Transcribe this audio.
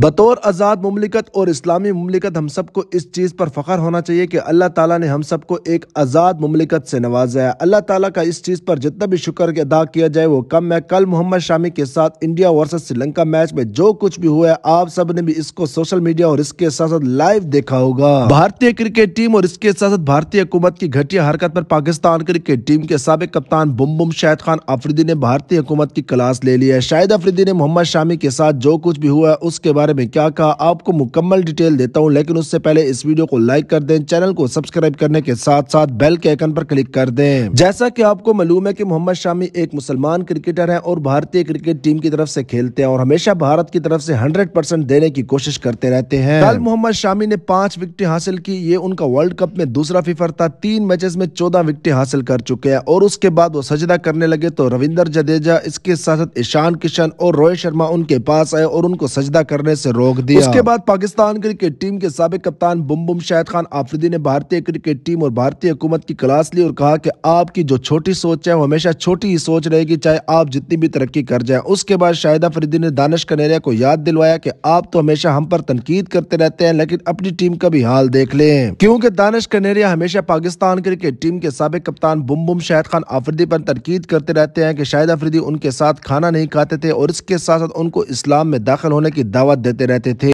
बतौर आज़ाद ममलिकत और इस्लामी ममलिकत हम सबको इस चीज़ पर फ़ख्र होना चाहिए कि अल्लाह ताला ने हम सबको एक आज़ाद ममलिकत से नवाजा है अल्लाह ताला का इस चीज़ पर जितना भी शुक्र अदा किया जाए वो कम है कल मोहम्मद शामी के साथ इंडिया वर्सेस श्रीलंका मैच में जो कुछ भी हुआ है आप सब ने भी इसको सोशल मीडिया और इसके साथ साथ लाइव देखा होगा भारतीय क्रिकेट टीम और इसके साथ साथ भारतीय हुकूमत की घटिया हरकत पर पाकिस्तान क्रिकेट टीम के सबक कप्तान बुम बुम शाहिद खान अफरीदी ने भारतीय हुकूमत की क्लास ले ली है शाहिद अफरीदी ने मोहम्मद शामी के साथ जो कुछ भी हुआ है उसके बाद बारे में क्या कहा आपको मुकम्मल डिटेल देता हूँ लेकिन उससे पहले इस वीडियो को लाइक कर दें चैनल को सब्सक्राइब करने के साथ साथ बेल के आइकन पर क्लिक कर दें जैसा कि आपको मालूम है कि मोहम्मद शामी एक मुसलमान क्रिकेटर है और भारतीय क्रिकेट टीम की तरफ से खेलते हैं और हमेशा भारत की तरफ से हंड्रेड देने की कोशिश करते रहते हैं कल मोहम्मद शामी ने पांच विकेट हासिल की ये उनका वर्ल्ड कप में दूसरा फीफर था तीन मैचेस में चौदह विकेट हासिल कर चुके हैं और उसके बाद वो सजदा करने लगे तो रविंदर जडेजा इसके साथ साथ ईशान किशन और रोहित शर्मा उनके पास आए और उनको सजदा करने करने से रोक दिया उसके बाद पाकिस्तान क्रिकेट टीम के सबक कप्तान बुम बुम शाहिद खान आफरीदी ने भारतीय क्रिकेट टीम और भारतीय हुकूमत की क्लास ली और कहा कि आपकी जो छोटी सोच है वो हमेशा छोटी ही सोच रहेगी चाहे आप जितनी भी तरक्की कर जाए उसके बाद शाहिद आफरीदी ने दानश कनेरिया को याद दिलवाया की आप तो हमेशा हम पर तनकीद करते रहते हैं लेकिन अपनी टीम का भी हाल देख ले क्योंकि दानश कनेरिया हमेशा पाकिस्तान क्रिकेट टीम के सबक कप्तान बुम बुम शाहिद खान आफरीदी पर तनकीद करते रहते हैं की शाहिद आफरीदी उनके साथ खाना नहीं खाते थे और इसके साथ साथ उनको इस्लाम में दाखिल होने की दावत देते रहते थे